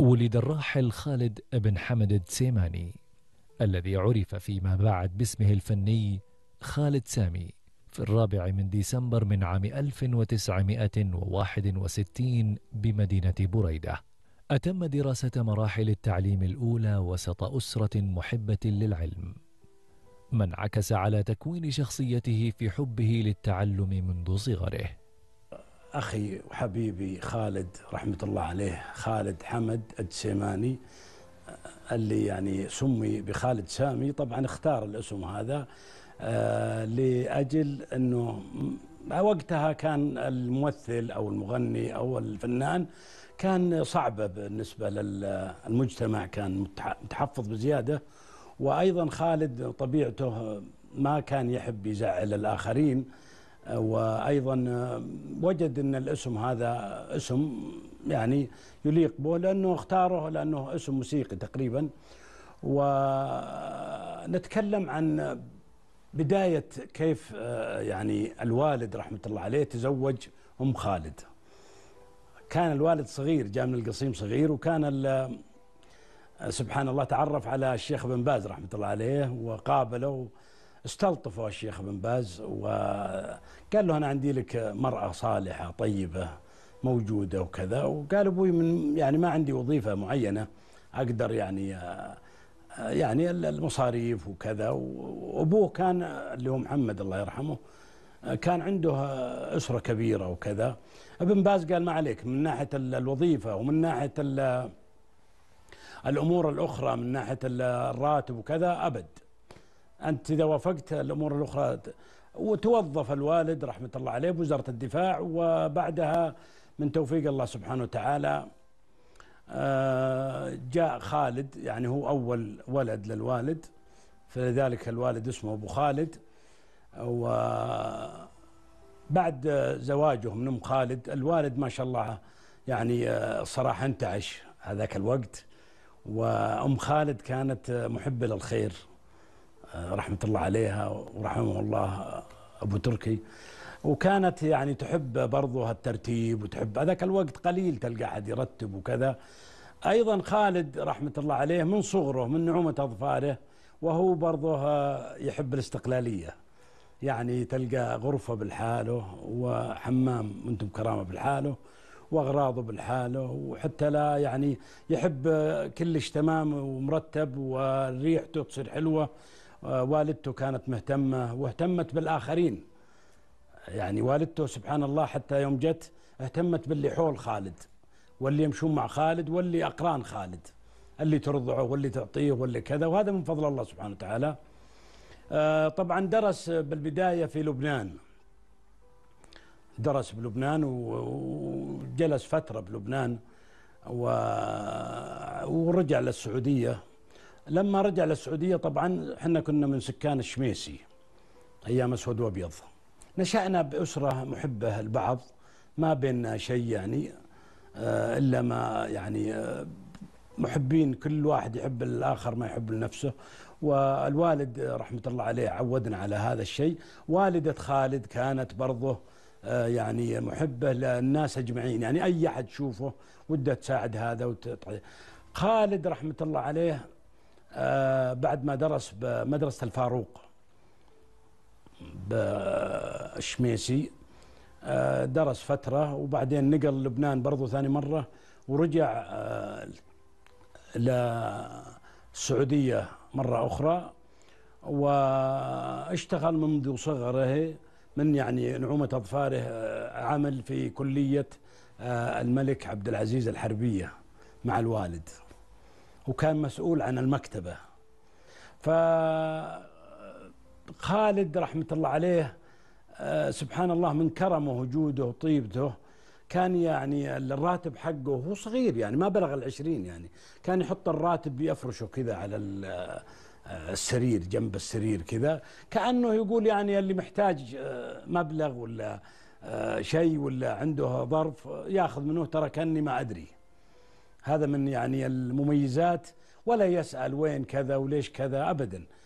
ولد الراحل خالد بن حمد التسيماني الذي عرف فيما بعد باسمه الفني خالد سامي في الرابع من ديسمبر من عام 1961 بمدينة بريدة أتم دراسة مراحل التعليم الأولى وسط أسرة محبة للعلم ما انعكس على تكوين شخصيته في حبه للتعلم منذ صغره أخي وحبيبي خالد رحمة الله عليه خالد حمد الجسيماني آه، اللي يعني سمي بخالد سامي طبعا اختار الاسم هذا آه، لأجل أنه وقتها كان الممثل أو المغني أو الفنان كان صعبة بالنسبة للمجتمع كان متحفظ بزيادة وأيضا خالد طبيعته ما كان يحب يزعل الآخرين وايضا آه، وجد ان الاسم هذا اسم يعني يليق به لانه اختاره لانه اسم موسيقي تقريبا ونتكلم عن بدايه كيف آه، يعني الوالد رحمه الله عليه تزوج ام خالد كان الوالد صغير جاء من القصيم صغير وكان آه، سبحان الله تعرف على الشيخ بن باز رحمه الله عليه وقابله استلطفه الشيخ بن باز وقال له انا عندي لك مراه صالحه طيبه موجوده وكذا وقال ابوي من يعني ما عندي وظيفه معينه اقدر يعني يعني المصاريف وكذا وابوه كان اللي هو محمد الله يرحمه كان عنده اسره كبيره وكذا ابن باز قال ما عليك من ناحيه الوظيفه ومن ناحيه الامور الاخرى من ناحيه الراتب وكذا ابد أنت إذا وافقت الأمور الأخرى وتوظف الوالد رحمة الله عليه بوزارة الدفاع وبعدها من توفيق الله سبحانه وتعالى آه، جاء خالد يعني هو أول ولد للوالد فلذلك الوالد اسمه أبو خالد وبعد زواجه من أم خالد الوالد ما شاء الله يعني آه، صراحة انتعش هذاك الوقت وأم خالد كانت محبة للخير رحمة الله عليها ورحمه الله أبو تركي وكانت يعني تحب برضو هالترتيب وتحب هذاك الوقت قليل تلقى أحد يرتب وكذا أيضا خالد رحمة الله عليه من صغره من نعومة أظفاره وهو برضو يحب الاستقلالية يعني تلقى غرفة بالحاله وحمام وانتم كرامة بالحاله واغراضه بالحاله وحتى لا يعني يحب كلش تمام ومرتب وريحته تصير حلوه والدته كانت مهتمة واهتمت بالآخرين يعني والدته سبحان الله حتى يوم جت اهتمت باللي حول خالد واللي يمشون مع خالد واللي أقران خالد اللي ترضعه واللي تعطيه واللي كذا وهذا من فضل الله سبحانه وتعالى آه، طبعا درس بالبداية في لبنان درس بلبنان وجلس فترة بلبنان ورجع للسعودية لما رجع للسعوديه طبعا احنا كنا من سكان الشميسي ايام اسود وابيض نشأنا بأسرة محبة البعض ما بيننا شيء يعني آه، إلا ما يعني آه، محبين كل واحد يحب الآخر ما يحب لنفسه والوالد رحمة الله عليه عودنا على هذا الشيء والدة خالد كانت برضه آه، يعني محبة للناس أجمعين يعني أي أحد تشوفه وده تساعد هذا وتطعي خالد رحمة الله عليه آه، بعد ما درس بمدرسة الفاروق بالشميسي آه، درس فترة وبعدين نقل لبنان برضو ثاني مرة ورجع آه، للسعودية مرة أخرى واشتغل منذ صغره من يعني نعومة أظفاره عمل في كلية الملك عبد العزيز الحربية مع الوالد وكان مسؤول عن المكتبة فخالد رحمة الله عليه آه، سبحان الله من كرمه وجوده وطيبته كان يعني الراتب حقه هو صغير يعني ما بلغ العشرين يعني كان يحط الراتب بيفرشه كذا على آه، السرير جنب السرير كذا كأنه يقول يعني اللي محتاج آه، مبلغ ولا شيء ولا عنده ظرف ياخذ منه ترى كأني ما أدري هذا من يعني المميزات ولا يسأل وين كذا وليش كذا أبدا